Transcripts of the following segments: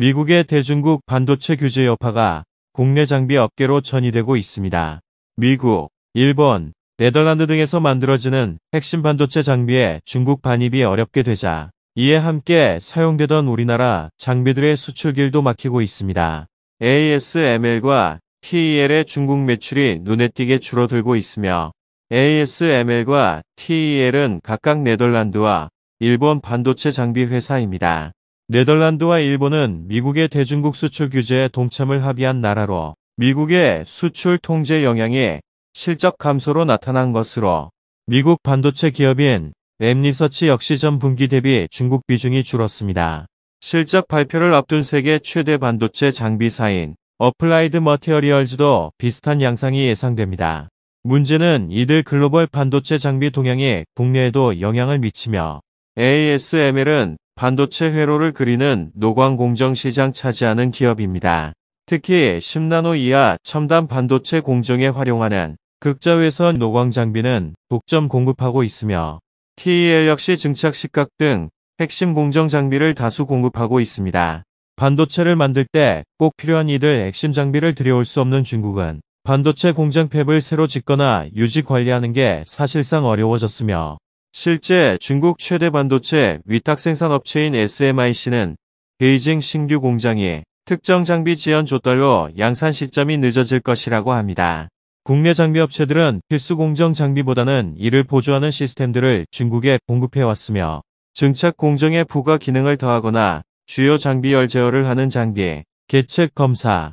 미국의 대중국 반도체 규제 여파가 국내 장비 업계로 전이되고 있습니다. 미국, 일본, 네덜란드 등에서 만들어지는 핵심 반도체 장비에 중국 반입이 어렵게 되자 이에 함께 사용되던 우리나라 장비들의 수출 길도 막히고 있습니다. ASML과 TEL의 중국 매출이 눈에 띄게 줄어들고 있으며 ASML과 TEL은 각각 네덜란드와 일본 반도체 장비 회사입니다. 네덜란드와 일본은 미국의 대중국 수출 규제에 동참을 합의한 나라로 미국의 수출 통제 영향이 실적 감소로 나타난 것으로 미국 반도체 기업인 램리서치 역시 전 분기 대비 중국 비중이 줄었습니다. 실적 발표를 앞둔 세계 최대 반도체 장비사인 어플라이드 머티어리얼즈도 비슷한 양상이 예상됩니다. 문제는 이들 글로벌 반도체 장비 동향이 국내에도 영향을 미치며 ASML은 반도체 회로를 그리는 노광 공정 시장 차지하는 기업입니다. 특히 10나노 이하 첨단 반도체 공정에 활용하는 극자외선 노광 장비는 독점 공급하고 있으며 TEL 역시 증착 식각 등 핵심 공정 장비를 다수 공급하고 있습니다. 반도체를 만들 때 꼭 필요한 이들 핵심 장비를 들여올 수 없는 중국은 반도체 공장 팹을 새로 짓거나 유지 관리하는 게 사실상 어려워졌으며 실제 중국 최대 반도체 위탁 생산업체인 SMIC는 베이징 신규 공장이 특정 장비 지연 조달로 양산 시점이 늦어질 것이라고 합니다. 국내 장비 업체들은 필수 공정 장비보다는 이를 보조하는 시스템들을 중국에 공급해왔으며 증착 공정에 부가 기능을 더하거나 주요 장비 열 제어를 하는 장비, 계측 검사,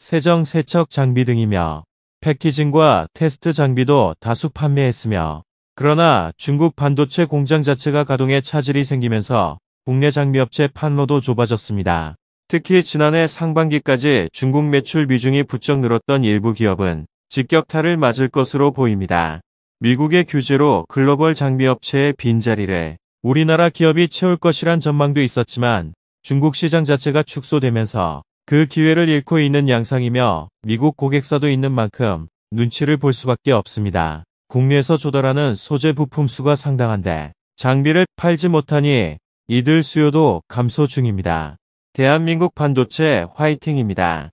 세정 세척 장비 등이며 패키징과 테스트 장비도 다수 판매했으며 그러나 중국 반도체 공장 자체가 가동에 차질이 생기면서 국내 장비업체 판로도 좁아졌습니다. 특히 지난해 상반기까지 중국 매출 비중이 부쩍 늘었던 일부 기업은 직격탄을 맞을 것으로 보입니다. 미국의 규제로 글로벌 장비업체의 빈자리를 우리나라 기업이 채울 것이란 전망도 있었지만 중국 시장 자체가 축소되면서 그 기회를 잃고 있는 양상이며 미국 고객사도 있는 만큼 눈치를 볼 수밖에 없습니다. 국내에서 조달하는 소재 부품 수가 상당한데 장비를 팔지 못하니 이들 수요도 감소 중입니다. 대한민국 반도체 화이팅입니다.